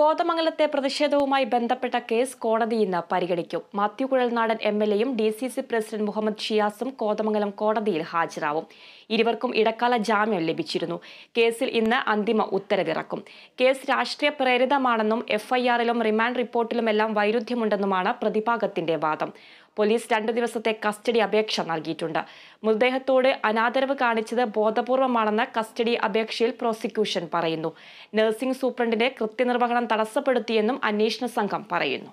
കോതമംഗലത്തെ പ്രതിഷേധവുമായി ബന്ധപ്പെട്ട കേസ് കോടതി ഇന്ന് പരിഗണിക്കും മാത്യു കുഴൽനാടൻ എം എൽ എയും D C C president Muhammad ഷിയാസും കോതമംഗലം കോടതിയിൽ ഹാജരാവും ഇരുവർക്കും ഇടക്കാല ജാമ്യം ലഭിച്ചിരുന്നു കേസിൽ ഇന്ന് അന്തിമ ഉത്തരവിറക്കും കേസ് രാഷ്ട്രീയ പ്രേരിതമാണെന്നും എഫ്ഐആറിലും റിമാൻഡ് റിപ്പോർട്ടിലുമെല്ലാം വൈരുദ്ധ്യമുണ്ടെന്നുമാണ് പ്രതിഭാഗത്തിന്റെ വാദം പോലീസ് രണ്ടു ദിവസത്തെ കസ്റ്റഡി അപേക്ഷ നൽകിയിട്ടുണ്ട് മൃതദേഹത്തോട് അനാദരവ് കാണിച്ചത് ബോധപൂർവമാണെന്ന് കസ്റ്റഡി അപേക്ഷയിൽ പ്രോസിക്യൂഷൻ പറയുന്നു നഴ്സിംഗ് സൂപ്രണ്ടിന്റെ കൃത്യനിർവഹണ തടസ്സപ്പെടുത്തിയെന്നും അന്വേഷണ സംഘം പറയുന്നു